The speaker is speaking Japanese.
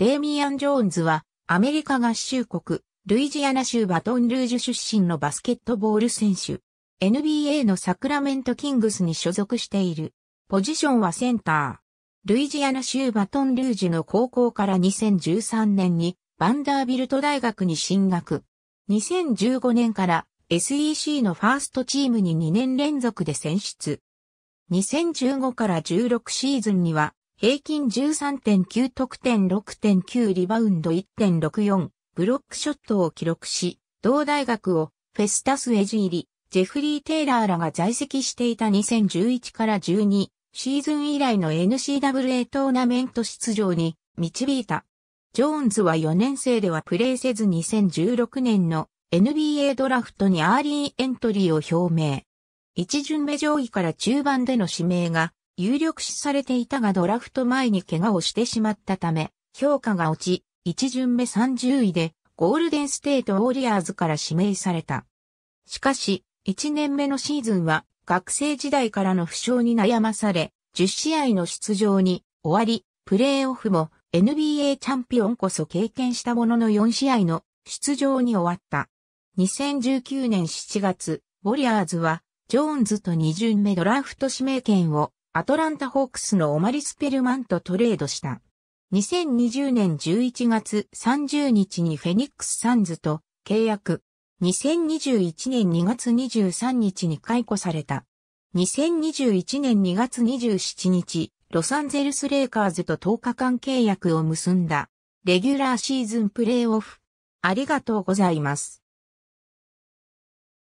デイミアン・ジョーンズは、アメリカ合衆国、ルイジアナ州バトンルージュ出身のバスケットボール選手。NBA のサクラメントキングスに所属している。ポジションはセンター。ルイジアナ州バトンルージュの高校から2013年にバンダービルト大学に進学。2015年から SEC のファーストチームに2年連続で選出。2015から16シーズンには平均13.9得点6.9リバウンド1.64、ブロックショットを記録し、同大学をフェスタス・エジ入り、ジェフリー・テイラーらが在籍していた2011から12シーズン以来の n c w a トーナメント出場に導いた。ジョーンズは4年生ではプレーせず2016年の NBA ドラフトにアーリーエントリーを表明。一巡目上位から中盤での指名が有力視されていたがドラフト前に怪我をしてしまったため、評価が落ち、1巡目30位でゴールデンステートウォリアーズから指名された。しかし、1年目のシーズンは学生時代からの負傷に悩まされ、10試合の出場に終わり、プレーオフも NBA チャンピオンこそ経験したものの4試合の出場に終わった。2019年7月、ウォリアーズは、ジョーンズと2巡目ドラフト指名権をアトランタホークスのオマリ・スペルマンとトレードした。2020年11月30日にフェニックス・サンズと契約。2021年2月23日に解雇された。2021年2月27日、ロサンゼルス・レイカーズと10日間契約を結んだ。レギュラーシーズンプレイオフ。ありがとうございます。